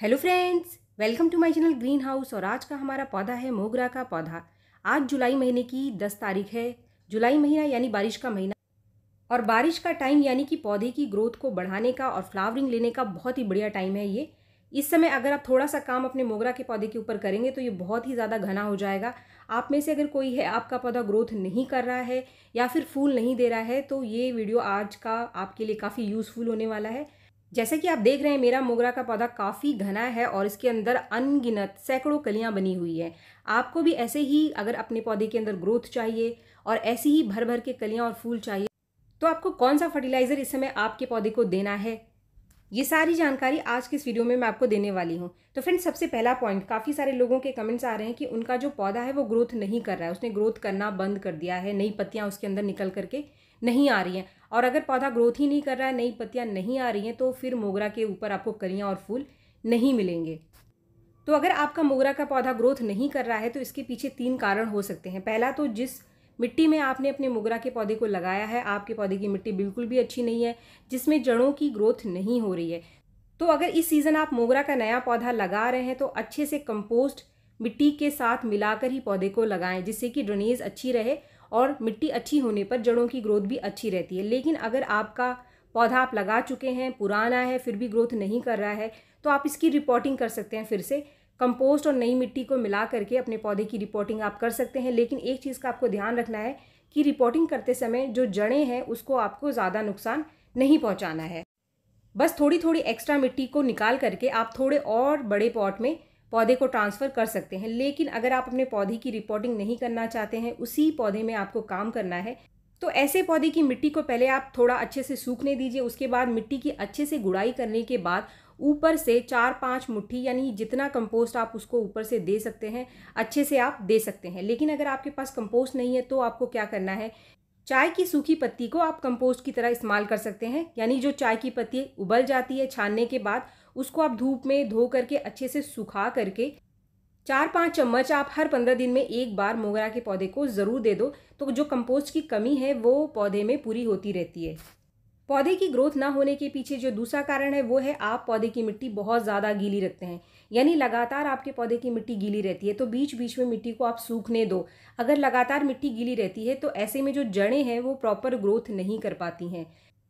hello friends welcome to my channel green house और आज का हमारा पौधा है मोगरा का पौधा आज जुलाई महीने की दस तारीख है जुलाई महीना यानी बारिश का महीना और बारिश का टाइम यानी कि पौधे की ग्रोथ को बढ़ाने का और फ्लावरिंग लेने का बहुत ही बढ़िया टाइम है ये इस समय अगर आप थोड़ा सा काम अपने मोगरा के पौधे के ऊपर करेंगे तो ये बहुत ही ज़्यादा घना हो जाएगा आप में से अगर कोई है आपका पौधा ग्रोथ नहीं कर रहा है या फिर फूल नहीं दे रहा है तो ये वीडियो आज का आपके लिए काफ़ी यूज़फुल होने वाला है जैसे कि आप देख रहे हैं मेरा मोगरा का पौधा काफ़ी घना है और इसके अंदर अनगिनत सैकड़ों कलियां बनी हुई है आपको भी ऐसे ही अगर अपने पौधे के अंदर ग्रोथ चाहिए और ऐसी ही भर भर के कलियां और फूल चाहिए तो आपको कौन सा फर्टिलाइज़र इस समय आपके पौधे को देना है ये सारी जानकारी आज के इस वीडियो में मैं आपको देने वाली हूँ तो फ्रेंड्स सबसे पहला पॉइंट काफ़ी सारे लोगों के कमेंट्स आ रहे हैं कि उनका जो पौधा है वो ग्रोथ नहीं कर रहा है उसने ग्रोथ करना बंद कर दिया है नई पत्तियाँ उसके अंदर निकल करके नहीं आ रही हैं और अगर पौधा ग्रोथ ही नहीं कर रहा है नई पत्तियाँ नहीं आ रही हैं तो फिर मोगरा के ऊपर आपको कलियाँ और फूल नहीं मिलेंगे तो अगर आपका मोगरा का पौधा ग्रोथ नहीं कर रहा है तो इसके पीछे तीन कारण हो सकते हैं पहला तो जिस मिट्टी में आपने अपने मोगरा के पौधे को लगाया है आपके पौधे की मिट्टी बिल्कुल भी अच्छी नहीं है जिसमें जड़ों की ग्रोथ नहीं हो रही है तो अगर इस सीज़न आप मोगरा का नया पौधा लगा रहे हैं तो अच्छे से कंपोस्ट मिट्टी के साथ मिलाकर ही पौधे को लगाएं जिससे कि ड्रेनेज अच्छी रहे और मिट्टी अच्छी होने पर जड़ों की ग्रोथ भी अच्छी रहती है लेकिन अगर आपका पौधा आप लगा चुके हैं पुराना है फिर भी ग्रोथ नहीं कर रहा है तो आप इसकी रिपोर्टिंग कर सकते हैं फिर से कंपोस्ट और नई मिट्टी को मिला करके अपने पौधे की रिपोर्टिंग आप कर सकते हैं लेकिन एक चीज़ का आपको ध्यान रखना है कि रिपोर्टिंग करते समय जो जड़ें हैं उसको आपको ज़्यादा नुकसान नहीं पहुँचाना है बस थोड़ी थोड़ी एक्स्ट्रा मिट्टी को निकाल करके आप थोड़े और बड़े पॉट में पौधे को ट्रांसफ़र कर सकते हैं लेकिन अगर आप अपने पौधे की रिपोर्टिंग नहीं करना चाहते हैं उसी पौधे में आपको काम करना है तो ऐसे पौधे की मिट्टी को पहले आप थोड़ा अच्छे से सूखने दीजिए उसके बाद मिट्टी की अच्छे से गुड़ाई करने के बाद ऊपर से चार पाँच मुट्ठी यानी जितना कंपोस्ट आप उसको ऊपर से दे सकते हैं अच्छे से आप दे सकते हैं लेकिन अगर आपके पास कंपोस्ट नहीं है तो आपको क्या करना है चाय की सूखी पत्ती को आप कंपोस्ट की तरह इस्तेमाल कर सकते हैं यानी जो चाय की पत्ती उबल जाती है छानने के बाद उसको आप धूप में धो करके अच्छे से सुखा करके चार पाँच चम्मच आप हर पंद्रह दिन में एक बार मोगरा के पौधे को ज़रूर दे दो तो जो कंपोस्ट की कमी है वो पौधे में पूरी होती रहती है पौधे की ग्रोथ ना होने के पीछे जो दूसरा कारण है वो है आप पौधे की मिट्टी बहुत ज़्यादा गीली रखते हैं यानी लगातार आपके पौधे की मिट्टी गीली रहती है तो बीच बीच में मिट्टी को आप सूखने दो अगर लगातार मिट्टी गीली रहती है तो ऐसे में जो जड़ें हैं वो प्रॉपर ग्रोथ नहीं कर पाती हैं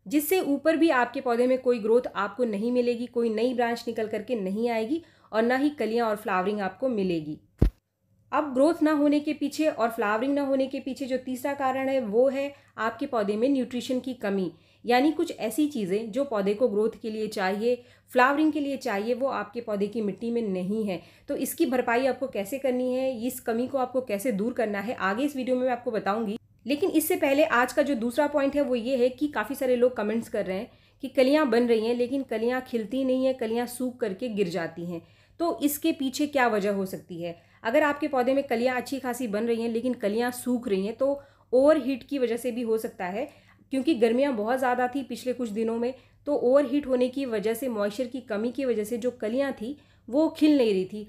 जिससे ऊपर भी आपके पौधे में कोई ग्रोथ आपको नहीं मिलेगी कोई नई ब्रांच निकल करके नहीं आएगी और ना ही कलियाँ और फ्लावरिंग आपको मिलेगी अब ग्रोथ ना होने के पीछे और फ्लावरिंग ना होने के पीछे जो तीसरा कारण है वो है आपके पौधे में न्यूट्रिशन की कमी यानी कुछ ऐसी चीज़ें जो पौधे को ग्रोथ के लिए चाहिए फ्लावरिंग के लिए चाहिए वो आपके पौधे की मिट्टी में नहीं है तो इसकी भरपाई आपको कैसे करनी है इस कमी को आपको कैसे दूर करना है आगे इस वीडियो में मैं आपको बताऊंगी लेकिन इससे पहले आज का जो दूसरा पॉइंट है वो ये है कि काफ़ी सारे लोग कमेंट्स कर रहे हैं कि कलियाँ बन रही हैं लेकिन कलियाँ खिलती नहीं हैं कलियाँ सूख करके गिर जाती हैं तो इसके पीछे क्या वजह हो सकती है अगर आपके पौधे में कलियाँ अच्छी खासी बन रही हैं लेकिन कलियाँ सूख रही हैं तो ओवर हीट की वजह से भी हो सकता है क्योंकि गर्मियाँ बहुत ज़्यादा थी पिछले कुछ दिनों में तो ओवर हीट होने की वजह से मॉइस्चर की कमी की वजह से जो कलियाँ थी वो खिल नहीं रही थी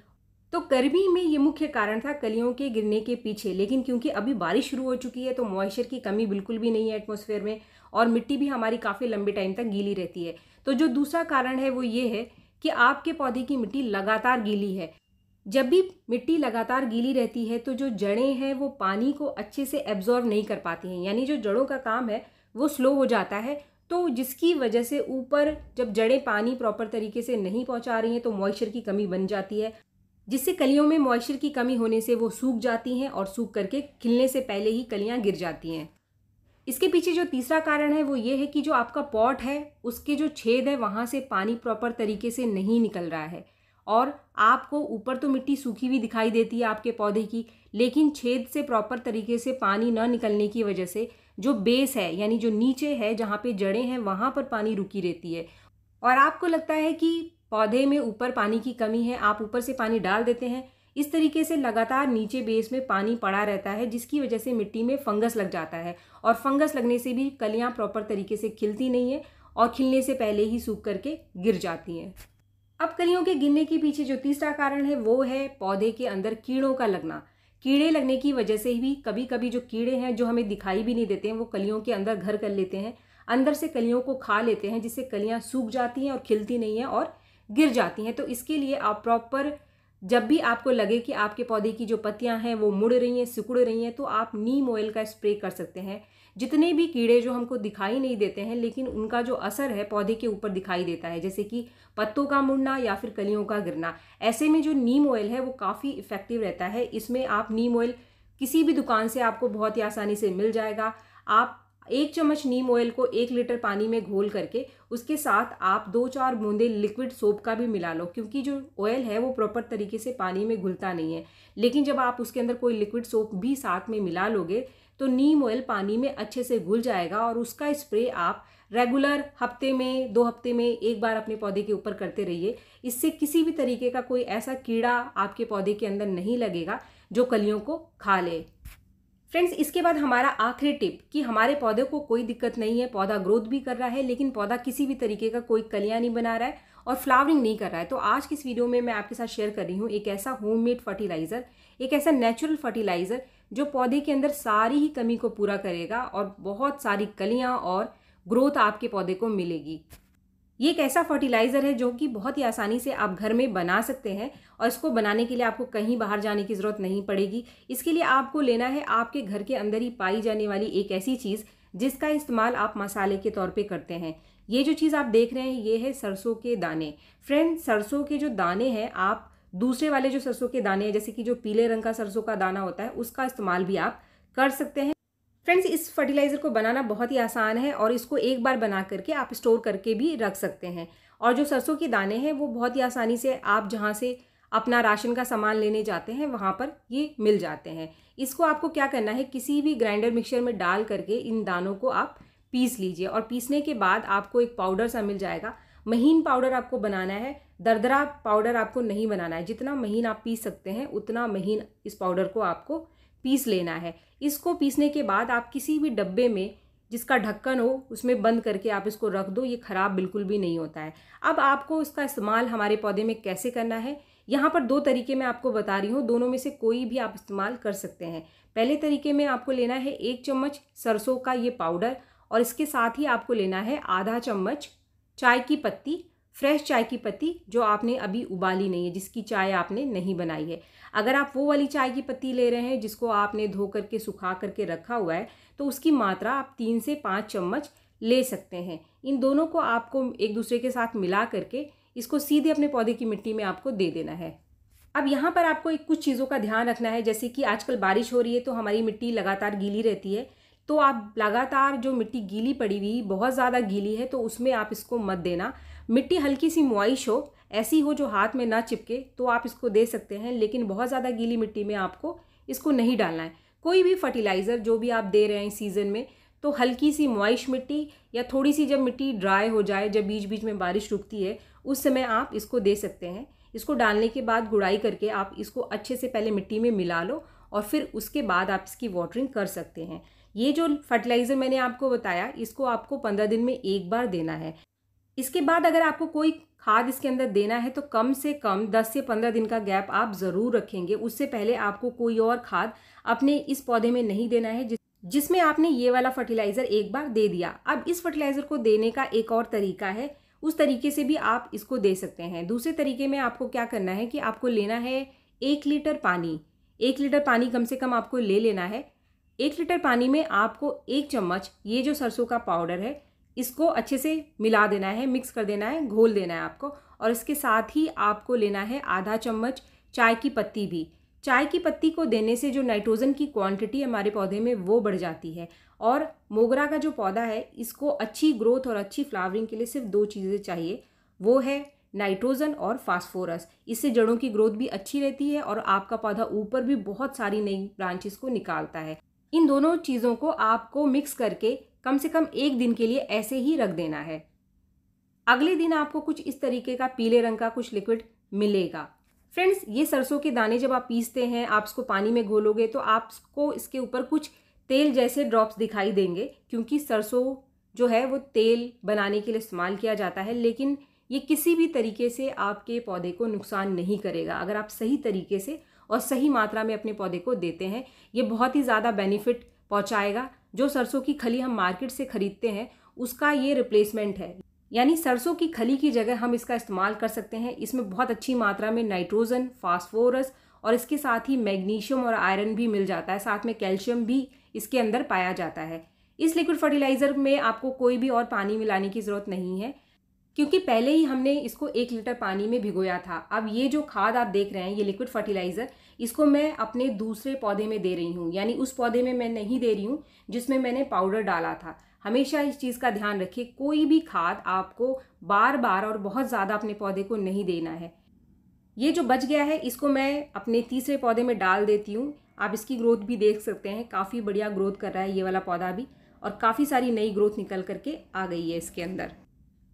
तो गर्मी में ये मुख्य कारण था कलियों के गिरने के पीछे लेकिन क्योंकि अभी बारिश शुरू हो चुकी है तो मॉइस्चर की कमी बिल्कुल भी नहीं है एटमोसफेयर में और मिट्टी भी हमारी काफ़ी लंबे टाइम तक गीली रहती है तो जो दूसरा कारण है वो ये है कि आपके पौधे की मिट्टी लगातार गीली है जब भी मिट्टी लगातार गीली रहती है तो जो जड़ें हैं वो पानी को अच्छे से एब्जॉर्व नहीं कर पाती हैं यानी जो जड़ों का काम है वो स्लो हो जाता है तो जिसकी वजह से ऊपर जब जड़ें पानी प्रॉपर तरीके से नहीं पहुंचा रही हैं तो मॉइस्चर की कमी बन जाती है जिससे कलियों में मॉइस्चर की कमी होने से वो सूख जाती हैं और सूख करके खिलने से पहले ही कलियाँ गिर जाती हैं इसके पीछे जो तीसरा कारण है वो ये है कि जो आपका पॉट है उसके जो छेद है वहाँ से पानी प्रॉपर तरीके से नहीं निकल रहा है और आपको ऊपर तो मिट्टी सूखी हुई दिखाई देती है आपके पौधे की लेकिन छेद से प्रॉपर तरीके से पानी न निकलने की वजह से जो बेस है यानी जो नीचे है जहाँ पे जड़ें हैं वहाँ पर पानी रुकी रहती है और आपको लगता है कि पौधे में ऊपर पानी की कमी है आप ऊपर से पानी डाल देते हैं इस तरीके से लगातार नीचे बेस में पानी पड़ा रहता है जिसकी वजह से मिट्टी में फंगस लग जाता है और फंगस लगने से भी कलियाँ प्रॉपर तरीके से खिलती नहीं है और खिलने से पहले ही सूख करके गिर जाती हैं अब कलियों के गिरने के पीछे जो तीसरा कारण है वो है पौधे के अंदर कीड़ों का लगना कीड़े लगने की वजह से भी कभी कभी जो कीड़े हैं जो हमें दिखाई भी नहीं देते हैं वो कलियों के अंदर घर कर लेते हैं अंदर से कलियों को खा लेते हैं जिससे कलियाँ सूख जाती हैं और खिलती नहीं है और गिर जाती हैं तो इसके लिए आप प्रॉपर जब भी आपको लगे कि आपके पौधे की जो पत्तियां हैं वो मुड़ रही हैं सिकुड़ रही हैं तो आप नीम ऑयल का स्प्रे कर सकते हैं जितने भी कीड़े जो हमको दिखाई नहीं देते हैं लेकिन उनका जो असर है पौधे के ऊपर दिखाई देता है जैसे कि पत्तों का मुड़ना या फिर कलियों का गिरना ऐसे में जो नीम ऑयल है वो काफ़ी इफ़ेक्टिव रहता है इसमें आप नीम ऑयल किसी भी दुकान से आपको बहुत ही आसानी से मिल जाएगा आप एक चम्मच नीम ऑयल को एक लीटर पानी में घोल करके उसके साथ आप दो चार बूंदे लिक्विड सोप का भी मिला लो क्योंकि जो ऑयल है वो प्रॉपर तरीके से पानी में घुलता नहीं है लेकिन जब आप उसके अंदर कोई लिक्विड सोप भी साथ में मिला लोगे तो नीम ऑयल पानी में अच्छे से घुल जाएगा और उसका स्प्रे आप रेगुलर हफ्ते में दो हफ्ते में एक बार अपने पौधे के ऊपर करते रहिए इससे किसी भी तरीके का कोई ऐसा कीड़ा आपके पौधे के अंदर नहीं लगेगा जो कलियों को खा ले फ्रेंड्स इसके बाद हमारा आखिरी टिप कि हमारे पौधे को कोई दिक्कत नहीं है पौधा ग्रोथ भी कर रहा है लेकिन पौधा किसी भी तरीके का कोई कलिया नहीं बना रहा है और फ्लावरिंग नहीं कर रहा है तो आज की इस वीडियो में मैं आपके साथ शेयर कर रही हूँ एक ऐसा होममेड फर्टिलाइज़र एक ऐसा नेचुरल फर्टिलाइज़र जो पौधे के अंदर सारी ही कमी को पूरा करेगा और बहुत सारी कलियाँ और ग्रोथ आपके पौधे को मिलेगी ये एक ऐसा फर्टिलाइज़र है जो कि बहुत ही आसानी से आप घर में बना सकते हैं और इसको बनाने के लिए आपको कहीं बाहर जाने की ज़रूरत नहीं पड़ेगी इसके लिए आपको लेना है आपके घर के अंदर ही पाई जाने वाली एक ऐसी चीज़ जिसका इस्तेमाल आप मसाले के तौर पे करते हैं ये जो चीज़ आप देख रहे हैं ये है सरसों के दाने फ्रेंड सरसों के जो दाने हैं आप दूसरे वाले जो सरसों के दाने हैं जैसे कि जो पीले रंग का सरसों का दाना होता है उसका इस्तेमाल भी आप कर सकते हैं फ्रेंड्स इस फर्टिलाइज़र को बनाना बहुत ही आसान है और इसको एक बार बना करके आप स्टोर करके भी रख सकते हैं और जो सरसों के दाने हैं वो बहुत ही आसानी से आप जहाँ से अपना राशन का सामान लेने जाते हैं वहाँ पर ये मिल जाते हैं इसको आपको क्या करना है किसी भी ग्राइंडर मिक्सर में डाल करके इन दानों को आप पीस लीजिए और पीसने के बाद आपको एक पाउडर सा मिल जाएगा महीन पाउडर आपको बनाना है दरदरा पाउडर आपको नहीं बनाना है जितना महीन आप पीस सकते हैं उतना महीन इस पाउडर को आपको पीस लेना है इसको पीसने के बाद आप किसी भी डब्बे में जिसका ढक्कन हो उसमें बंद करके आप इसको रख दो ये ख़राब बिल्कुल भी नहीं होता है अब आपको इसका इस्तेमाल हमारे पौधे में कैसे करना है यहाँ पर दो तरीके मैं आपको बता रही हूँ दोनों में से कोई भी आप इस्तेमाल कर सकते हैं पहले तरीके में आपको लेना है एक चम्मच सरसों का ये पाउडर और इसके साथ ही आपको लेना है आधा चम्मच चाय की पत्ती फ्रेश चाय की पत्ती जो आपने अभी उबाली नहीं है जिसकी चाय आपने नहीं बनाई है अगर आप वो वाली चाय की पत्ती ले रहे हैं जिसको आपने धो करके सुखा करके रखा हुआ है तो उसकी मात्रा आप तीन से पाँच चम्मच ले सकते हैं इन दोनों को आपको एक दूसरे के साथ मिला करके इसको सीधे अपने पौधे की मिट्टी में आपको दे देना है अब यहाँ पर आपको एक कुछ चीज़ों का ध्यान रखना है जैसे कि आजकल बारिश हो रही है तो हमारी मिट्टी लगातार गीली रहती है तो आप लगातार जो मिट्टी गीली पड़ी हुई बहुत ज़्यादा गीली है तो उसमें आप इसको मत देना मिट्टी हल्की सी मुआइश हो ऐसी हो जो हाथ में ना चिपके तो आप इसको दे सकते हैं लेकिन बहुत ज़्यादा गीली मिट्टी में आपको इसको नहीं डालना है कोई भी फर्टिलाइज़र जो भी आप दे रहे हैं सीज़न में तो हल्की सी मुआइश मिट्टी या थोड़ी सी जब मिट्टी ड्राई हो जाए जब बीच बीच में बारिश रुकती है उस समय आप इसको दे सकते हैं इसको डालने के बाद गुड़ाई करके आप इसको अच्छे से पहले मिट्टी में मिला लो और फिर उसके बाद आप इसकी वाटरिंग कर सकते हैं ये जो फर्टिलाइज़र मैंने आपको बताया इसको आपको पंद्रह दिन में एक बार देना है इसके बाद अगर आपको कोई खाद इसके अंदर देना है तो कम से कम 10 से 15 दिन का गैप आप ज़रूर रखेंगे उससे पहले आपको कोई और खाद अपने इस पौधे में नहीं देना है जिस जिसमें आपने ये वाला फर्टिलाइज़र एक बार दे दिया अब इस फर्टिलाइज़र को देने का एक और तरीका है उस तरीके से भी आप इसको दे सकते हैं दूसरे तरीके में आपको क्या करना है कि आपको लेना है एक लीटर पानी एक लीटर पानी कम से कम आपको ले लेना है एक लीटर पानी में आपको एक चम्मच ये जो सरसों का पाउडर है इसको अच्छे से मिला देना है मिक्स कर देना है घोल देना है आपको और इसके साथ ही आपको लेना है आधा चम्मच चाय की पत्ती भी चाय की पत्ती को देने से जो नाइट्रोजन की क्वांटिटी हमारे पौधे में वो बढ़ जाती है और मोगरा का जो पौधा है इसको अच्छी ग्रोथ और अच्छी फ्लावरिंग के लिए सिर्फ दो चीज़ें चाहिए वो है नाइट्रोजन और फास्फोरस इससे जड़ों की ग्रोथ भी अच्छी रहती है और आपका पौधा ऊपर भी बहुत सारी नई ब्रांचेस को निकालता है इन दोनों चीज़ों को आपको मिक्स करके कम से कम एक दिन के लिए ऐसे ही रख देना है अगले दिन आपको कुछ इस तरीके का पीले रंग का कुछ लिक्विड मिलेगा फ्रेंड्स ये सरसों के दाने जब आप पीसते हैं आप इसको पानी में घोलोगे तो आपको इसके ऊपर कुछ तेल जैसे ड्रॉप्स दिखाई देंगे क्योंकि सरसों जो है वो तेल बनाने के लिए इस्तेमाल किया जाता है लेकिन ये किसी भी तरीके से आपके पौधे को नुकसान नहीं करेगा अगर आप सही तरीके से और सही मात्रा में अपने पौधे को देते हैं ये बहुत ही ज़्यादा बेनिफिट पहुँचाएगा जो सरसों की खली हम मार्केट से ख़रीदते हैं उसका ये रिप्लेसमेंट है यानी सरसों की खली की जगह हम इसका इस्तेमाल कर सकते हैं इसमें बहुत अच्छी मात्रा में नाइट्रोजन फास्फोरस और इसके साथ ही मैग्नीशियम और आयरन भी मिल जाता है साथ में कैल्शियम भी इसके अंदर पाया जाता है इस लिक्विड फर्टिलाइज़र में आपको कोई भी और पानी मिलाने की ज़रूरत नहीं है क्योंकि पहले ही हमने इसको एक लीटर पानी में भिगोया था अब ये जो खाद आप देख रहे हैं ये लिक्विड फर्टिलाइज़र इसको मैं अपने दूसरे पौधे में दे रही हूँ यानी उस पौधे में मैं नहीं दे रही हूँ जिसमें मैंने पाउडर डाला था हमेशा इस चीज़ का ध्यान रखिए कोई भी खाद आपको बार बार और बहुत ज़्यादा अपने पौधे को नहीं देना है ये जो बच गया है इसको मैं अपने तीसरे पौधे में डाल देती हूँ आप इसकी ग्रोथ भी देख सकते हैं काफ़ी बढ़िया ग्रोथ कर रहा है ये वाला पौधा भी और काफ़ी सारी नई ग्रोथ निकल करके आ गई है इसके अंदर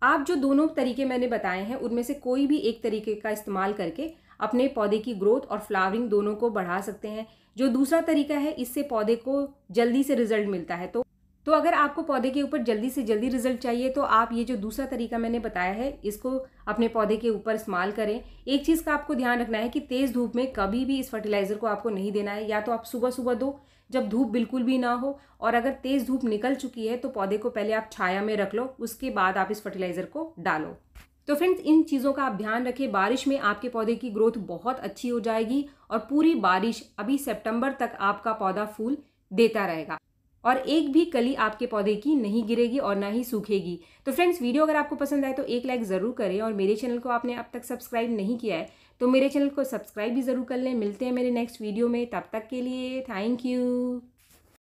आप जो दोनों तरीके मैंने बताए हैं उनमें से कोई भी एक तरीके का इस्तेमाल करके अपने पौधे की ग्रोथ और फ्लावरिंग दोनों को बढ़ा सकते हैं जो दूसरा तरीका है इससे पौधे को जल्दी से रिजल्ट मिलता है तो तो अगर आपको पौधे के ऊपर जल्दी से जल्दी रिजल्ट चाहिए तो आप ये जो दूसरा तरीका मैंने बताया है इसको अपने पौधे के ऊपर इस्तेमाल करें एक चीज़ का आपको ध्यान रखना है कि तेज़ धूप में कभी भी इस फर्टिलाइज़र को आपको नहीं देना है या तो आप सुबह सुबह दो जब धूप बिल्कुल भी ना हो और अगर तेज़ धूप निकल चुकी है तो पौधे को पहले आप छाया में रख लो उसके बाद आप इस फर्टिलाइज़र को डालो तो फ्रेंड्स इन चीज़ों का आप ध्यान रखें बारिश में आपके पौधे की ग्रोथ बहुत अच्छी हो जाएगी और पूरी बारिश अभी सितंबर तक आपका पौधा फूल देता रहेगा और एक भी कली आपके पौधे की नहीं गिरेगी और ना ही सूखेगी तो फ्रेंड्स वीडियो अगर आपको पसंद आए तो एक लाइक ज़रूर करें और मेरे चैनल को आपने अब तक सब्सक्राइब नहीं किया है तो मेरे चैनल को सब्सक्राइब भी ज़रूर कर लें मिलते हैं मेरे नेक्स्ट वीडियो में तब तक के लिए थैंक यू